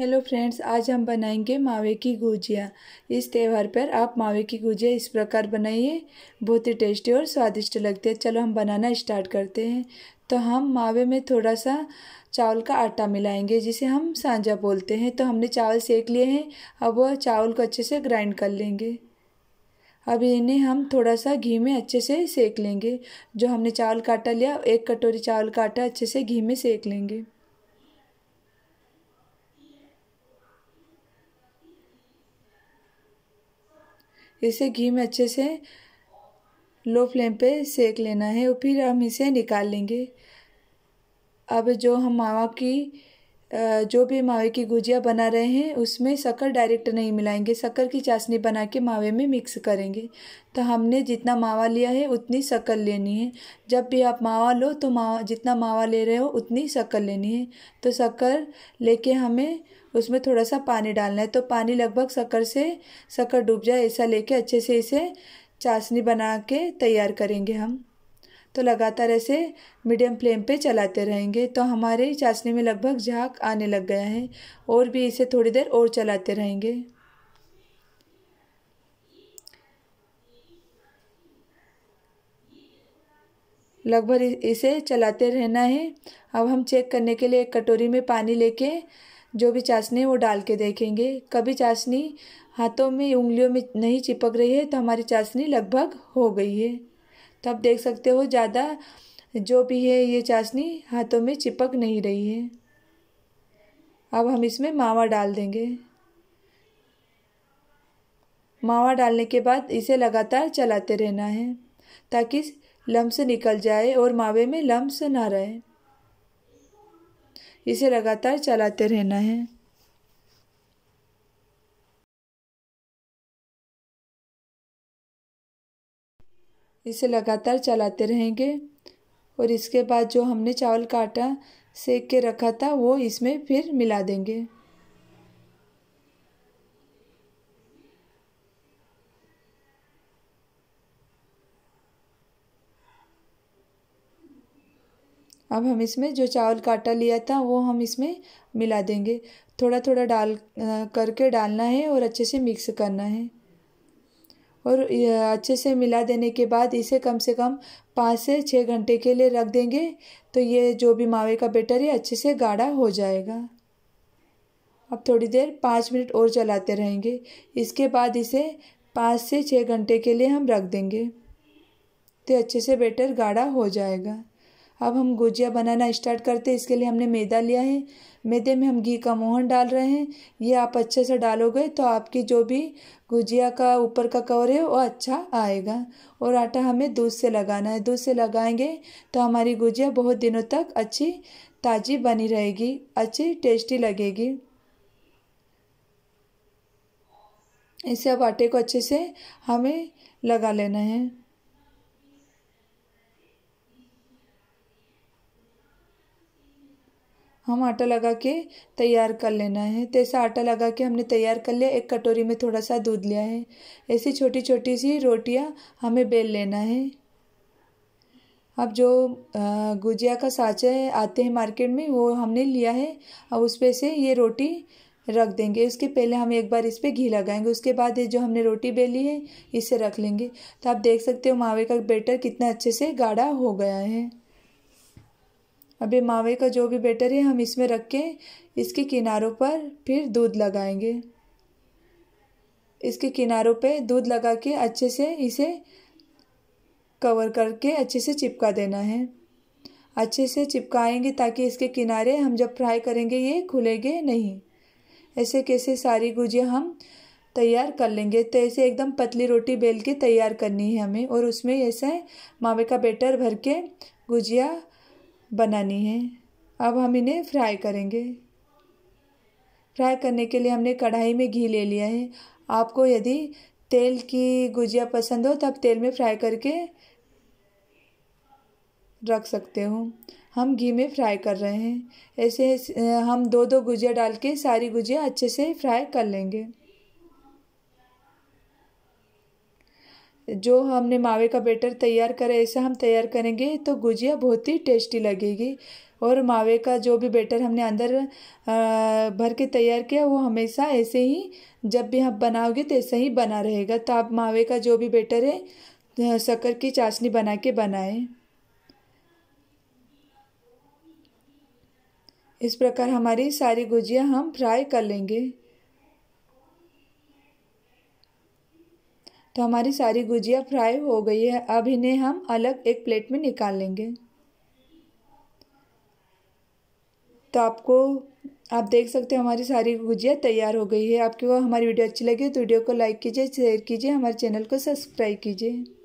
hello friends आज हम बनाएंगे मावे की गुजिया इस त्यौहार पर आप मावे की गुजिया इस प्रकार बनाइए बहुत ही टेस्टी और स्वादिष्ट लगती है चलो हम बनाना स्टार्ट करते हैं तो हम मावे में थोड़ा सा चावल का आटा मिलाएंगे जिसे हम सांझा बोलते हैं तो हमने चावल सेक लिए हैं अब वह चावल को अच्छे से ग्राइंड कर लेंगे अब इन्हें हम थोड़ा सा घी में अच्छे से सेक लेंगे जो हमने चावल का आटा लिया एक कटोरी चावल का आटा अच्छे से घी में सेक लेंगे इसे घी में अच्छे से लो फ्लेम पे सेक लेना है और फिर हम इसे निकाल लेंगे अब जो हम मावा की जो भी मावे की गुजिया बना रहे हैं उसमें शक्कर डायरेक्ट नहीं मिलाएंगे शक्कर की चाशनी बना के मावे में मिक्स करेंगे तो हमने जितना मावा लिया है उतनी शक्कर लेनी है जब भी आप मावा लो तो मावा जितना मावा ले रहे हो उतनी शक्कर लेनी है तो शक्कर लेके हमें उसमें थोड़ा सा पानी डालना है तो पानी लगभग शक्कर से शक्कर डूब जाए ऐसा लेके अच्छे से इसे चाशनी बना के तैयार करेंगे हम तो लगातार ऐसे मीडियम फ्लेम पे चलाते रहेंगे तो हमारे चाशनी में लगभग झाग आने लग गया है और भी इसे थोड़ी देर और चलाते रहेंगे लगभग इसे चलाते रहना है अब हम चेक करने के लिए एक कटोरी में पानी लेके जो भी चाशनी है वो डाल के देखेंगे कभी चाशनी हाथों में उंगलियों में नहीं चिपक रही है तो हमारी चाशनी लगभग हो गई है तो आप देख सकते हो ज़्यादा जो भी है ये चाशनी हाथों में चिपक नहीं रही है अब हम इसमें मावा डाल देंगे मावा डालने के बाद इसे लगातार चलाते रहना है ताकि लम्स निकल जाए और मावे में लम्स ना रहे इसे लगातार चलाते रहना है इसे लगातार चलाते रहेंगे और इसके बाद जो हमने चावल काटा सेक के रखा था वो इसमें फिर मिला देंगे अब हम इसमें जो चावल का आटा लिया था वो हम इसमें मिला देंगे थोड़ा थोड़ा डाल करके डालना है और अच्छे से मिक्स करना है और अच्छे से मिला देने के बाद इसे कम से कम पाँच से छः घंटे के लिए रख देंगे तो ये जो भी मावे का बेटर है अच्छे से गाढ़ा हो जाएगा अब थोड़ी देर पाँच मिनट और चलाते रहेंगे इसके बाद इसे पाँच से छः घंटे के लिए हम रख देंगे तो अच्छे से बेटर गाढ़ा हो जाएगा अब हम गुजिया बनाना स्टार्ट करते हैं इसके लिए हमने मैदा लिया है मैदे में हम घी का मोहन डाल रहे हैं ये आप अच्छे से डालोगे तो आपकी जो भी गुजिया का ऊपर का कवर है वो अच्छा आएगा और आटा हमें दूध से लगाना है दूध से लगाएंगे तो हमारी गुजिया बहुत दिनों तक अच्छी ताज़ी बनी रहेगी अच्छी टेस्टी लगेगी इसे अब आटे को अच्छे से हमें लगा लेना है हम आटा लगा के तैयार कर लेना है तो ऐसा आटा लगा के हमने तैयार कर लिया एक कटोरी में थोड़ा सा दूध लिया है ऐसी छोटी छोटी सी रोटियां हमें बेल लेना है अब जो गुजिया का साँचा है आते हैं मार्केट में वो हमने लिया है अब उस पर से ये रोटी रख देंगे इसके पहले हम एक बार इस पर घी लगाएंगे उसके बाद ये जो हमने रोटी बेली है इसे रख लेंगे तो आप देख सकते हो मावे का बेटर कितना अच्छे से गाढ़ा हो गया है अभी मावे का जो भी बेटर है हम इसमें रख के इसके किनारों पर फिर दूध लगाएंगे इसके किनारों पे दूध लगा के अच्छे से इसे कवर करके अच्छे से चिपका देना है अच्छे से चिपकाएंगे ताकि इसके किनारे हम जब फ्राई करेंगे ये खुलेंगे नहीं ऐसे कैसे सारी गुजिया हम तैयार कर लेंगे तो ऐसे एकदम पतली रोटी बेल के तैयार करनी है हमें और उसमें ऐसे मावे का बेटर भर के गुजिया बनानी है अब हम इन्हें फ्राई करेंगे फ्राई करने के लिए हमने कढ़ाई में घी ले लिया है आपको यदि तेल की गुजिया पसंद हो तब तो तेल में फ्राई करके रख सकते हो हम घी में फ्राई कर रहे हैं ऐसे हम दो दो गुजिया डाल के सारी गुजिया अच्छे से फ्राई कर लेंगे जो हमने मावे का बेटर तैयार करा ऐसा हम तैयार करेंगे तो गुजिया बहुत ही टेस्टी लगेगी और मावे का जो भी बेटर हमने अंदर भर के तैयार किया वो हमेशा ऐसे ही जब भी आप बनाओगे तो ऐसा ही बना रहेगा तो आप मावे का जो भी बेटर है शक्कर की चाशनी बना के बनाएं इस प्रकार हमारी सारी गुजिया हम फ्राई कर लेंगे तो हमारी सारी गुजिया फ्राई हो गई है अब इन्हें हम अलग एक प्लेट में निकाल लेंगे तो आपको आप देख सकते हो हमारी सारी गुजिया तैयार हो गई है आपको हमारी वीडियो अच्छी लगी तो वीडियो को लाइक कीजिए शेयर कीजिए हमारे चैनल को सब्सक्राइब कीजिए